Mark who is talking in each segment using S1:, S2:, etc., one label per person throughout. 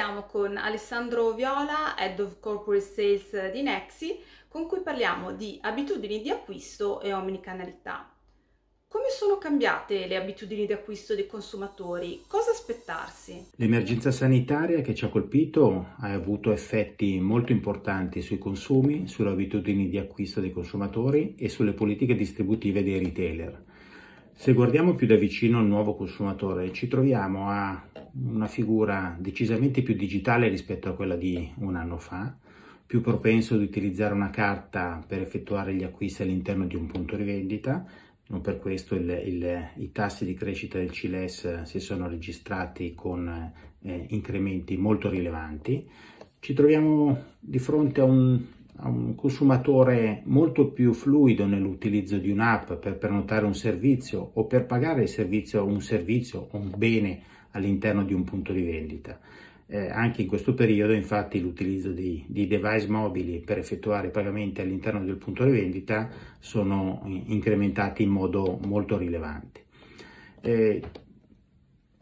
S1: siamo con Alessandro Viola, Head of Corporate Sales di Nexi, con cui parliamo di abitudini di acquisto e omnicanalità. Come sono cambiate le abitudini di acquisto dei consumatori? Cosa aspettarsi?
S2: L'emergenza sanitaria che ci ha colpito ha avuto effetti molto importanti sui consumi, sulle abitudini di acquisto dei consumatori e sulle politiche distributive dei retailer. Se guardiamo più da vicino il nuovo consumatore, ci troviamo a una figura decisamente più digitale rispetto a quella di un anno fa, più propenso ad utilizzare una carta per effettuare gli acquisti all'interno di un punto rivendita, non per questo il, il, i tassi di crescita del CILES si sono registrati con eh, incrementi molto rilevanti. Ci troviamo di fronte a un a un consumatore molto più fluido nell'utilizzo di un'app per prenotare un servizio o per pagare servizio, un servizio o un bene all'interno di un punto di vendita. Eh, anche in questo periodo infatti l'utilizzo di, di, device mobili per effettuare pagamenti all'interno del punto di vendita sono incrementati in modo molto rilevante. Eh,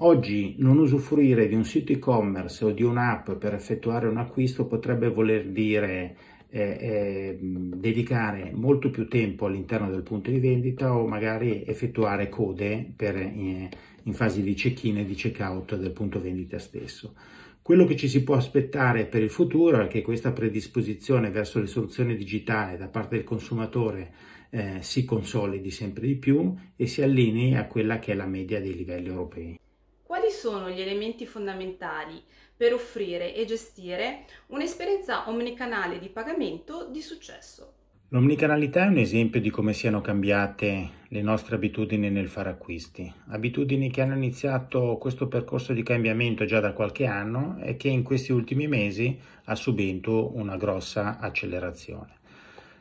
S2: Oggi non usufruire di un sito e-commerce o di un'app per effettuare un acquisto potrebbe voler dire eh, eh, dedicare molto più tempo all'interno del punto di vendita o magari effettuare code per, eh, in fase di check-in e di check-out del punto vendita stesso. Quello che ci si può aspettare per il futuro è che questa predisposizione verso le soluzioni digitali da parte del consumatore eh, si consolidi sempre di più e si allinei a quella che è la media dei livelli europei
S1: quali sono gli elementi fondamentali per offrire e gestire un'esperienza omnicanale di pagamento di successo.
S2: L'omnicanalità è un esempio di come siano cambiate le nostre abitudini nel fare acquisti, abitudini che hanno iniziato questo percorso di cambiamento già da qualche anno e che in questi ultimi mesi ha subito una grossa accelerazione.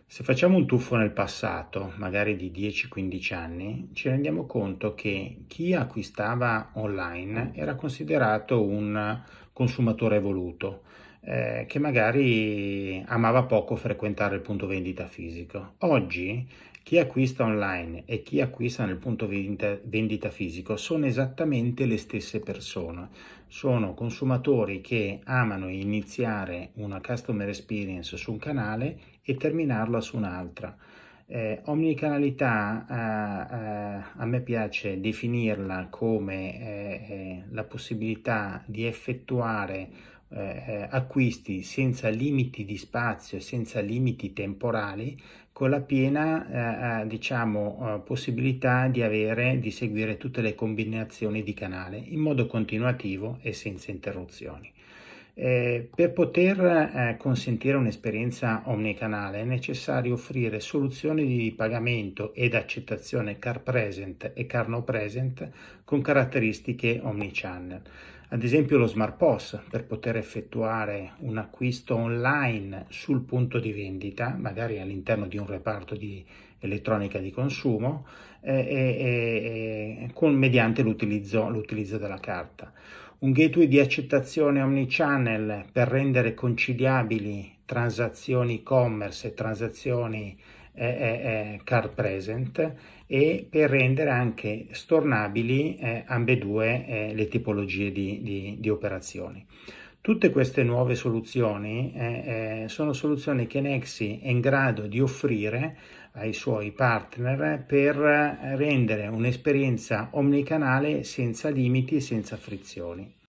S2: Se facciamo un tuffo nel passato, magari di 10-15 anni, ci rendiamo conto che chi acquistava online era considerato un consumatore evoluto, eh, che magari amava poco frequentare il punto vendita fisico. Oggi chi acquista online e chi acquista nel punto vendita fisico sono esattamente le stesse persone. Sono consumatori che amano iniziare una customer experience su un canale e terminarla su un'altra. Eh, omnicanalità eh, eh, a me piace definirla come eh, eh, la possibilità di effettuare eh, eh, acquisti senza limiti di spazio, senza limiti temporali, con la piena eh, eh diciamo, eh, possibilità di, avere, di seguire tutte le combinazioni di canale in modo continuativo e senza interruzioni. Eh, per poter eh, consentire un'esperienza omnicanale è necessario offrire soluzioni di pagamento ed accettazione car present e car no present con caratteristiche omnichannel. Ad esempio lo Smart POS per poter effettuare un acquisto online sul punto di vendita, magari all'interno di un reparto di elettronica di consumo, eh, con, mediante l'utilizzo della carta un gateway di accettazione omnichannel per rendere conciliabili transazioni e-commerce e transazioni eh, eh, eh car present e per rendere anche stornabili eh, ambedue eh, le tipologie di, di, di operazioni. Tutte queste nuove soluzioni eh, eh, sono soluzioni che Nexi è in grado di offrire ai suoi partner per rendere un'esperienza omnicanale senza limiti e senza frizioni.